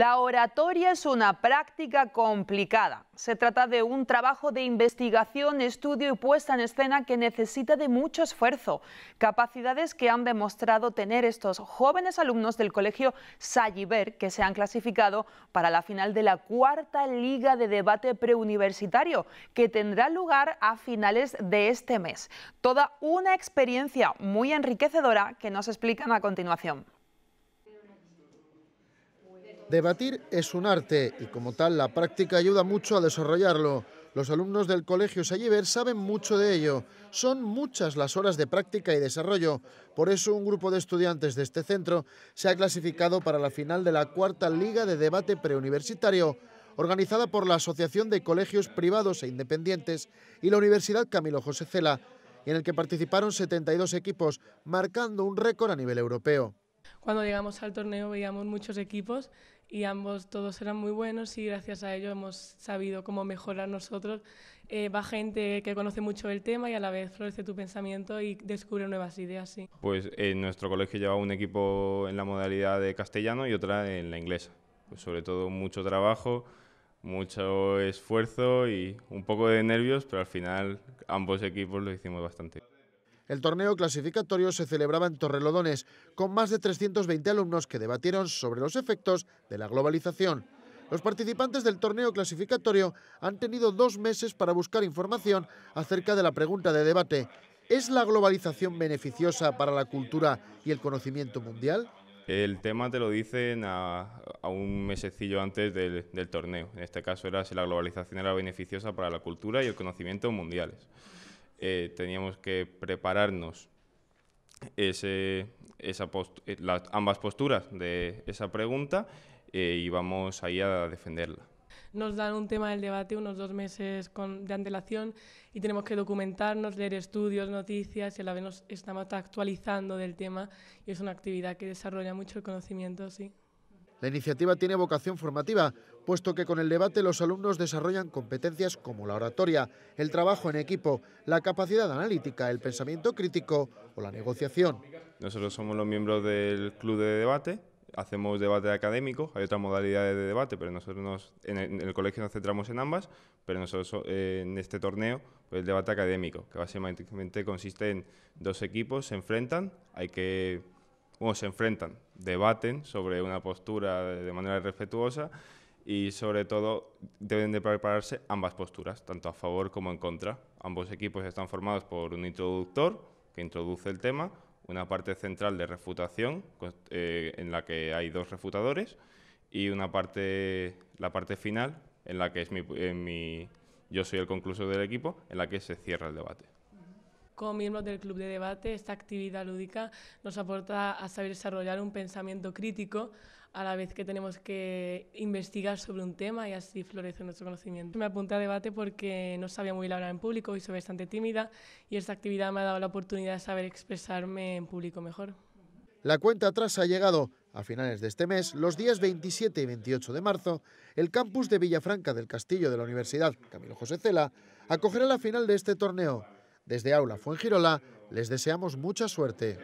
La oratoria es una práctica complicada. Se trata de un trabajo de investigación, estudio y puesta en escena que necesita de mucho esfuerzo, capacidades que han demostrado tener estos jóvenes alumnos del colegio Salliver que se han clasificado para la final de la cuarta liga de debate preuniversitario que tendrá lugar a finales de este mes. Toda una experiencia muy enriquecedora que nos explican a continuación. Debatir es un arte y como tal la práctica ayuda mucho a desarrollarlo. Los alumnos del Colegio Salliver saben mucho de ello. Son muchas las horas de práctica y desarrollo. Por eso un grupo de estudiantes de este centro se ha clasificado para la final de la cuarta Liga de Debate Preuniversitario, organizada por la Asociación de Colegios Privados e Independientes y la Universidad Camilo José Cela, en el que participaron 72 equipos, marcando un récord a nivel europeo. Cuando llegamos al torneo veíamos muchos equipos y ambos todos eran muy buenos y gracias a ello hemos sabido cómo mejorar nosotros. Eh, va gente que conoce mucho el tema y a la vez florece tu pensamiento y descubre nuevas ideas. Sí. Pues en nuestro colegio llevaba un equipo en la modalidad de castellano y otra en la inglesa. Pues, sobre todo mucho trabajo, mucho esfuerzo y un poco de nervios, pero al final ambos equipos lo hicimos bastante. El torneo clasificatorio se celebraba en Torrelodones, con más de 320 alumnos que debatieron sobre los efectos de la globalización. Los participantes del torneo clasificatorio han tenido dos meses para buscar información acerca de la pregunta de debate. ¿Es la globalización beneficiosa para la cultura y el conocimiento mundial? El tema te lo dicen a, un mesecillo antes del, del, torneo. En este caso era si la globalización era beneficiosa para la cultura y el conocimiento mundiales. Eh, teníamos que prepararnos esa eh, las, ambas posturas de esa pregunta eh, y vamos ahí a defenderla. Nos dan un tema del debate unos dos meses con, de antelación y tenemos que documentarnos, leer estudios, noticias y a la vez nos estamos actualizando del tema y es una actividad que desarrolla mucho el conocimiento, sí. La iniciativa tiene vocación formativa, puesto que con el debate los alumnos desarrollan competencias como la oratoria, el trabajo en equipo, la capacidad analítica, el pensamiento crítico o la negociación. Nosotros somos los miembros del club de debate, hacemos debate académico, hay otras modalidades de debate, pero nosotros en, el, colegio nos centramos en ambas, pero nosotros eh, en este torneo pues, el debate académico, que básicamente consiste en dos equipos, se enfrentan, hay que, cómo se enfrentan, debaten sobre una postura de manera respetuosa y sobre todo deben de prepararse ambas posturas, tanto a favor como en contra. Ambos equipos están formados por un introductor que introduce el tema, una parte central de refutación eh, en la que hay dos refutadores y una parte, la parte final en la que es eh, yo soy el conclusor del equipo, en la que se cierra el debate. Como miembros del Club de Debate, esta actividad lúdica nos aporta a saber desarrollar un pensamiento crítico a la vez que tenemos que investigar sobre un tema y así florece nuestro conocimiento. Me apunté a debate porque no sabía muy bien hablar en público y soy bastante tímida y esta actividad me ha dado la oportunidad de saber expresarme en público mejor. La cuenta atrás ha llegado. A finales de este mes, los días 27 y 28 de marzo, el campus de Villafranca del Castillo de la Universidad Camilo José Cela acogerá la final de este torneo, desde Aula Fuengirola les deseamos mucha suerte.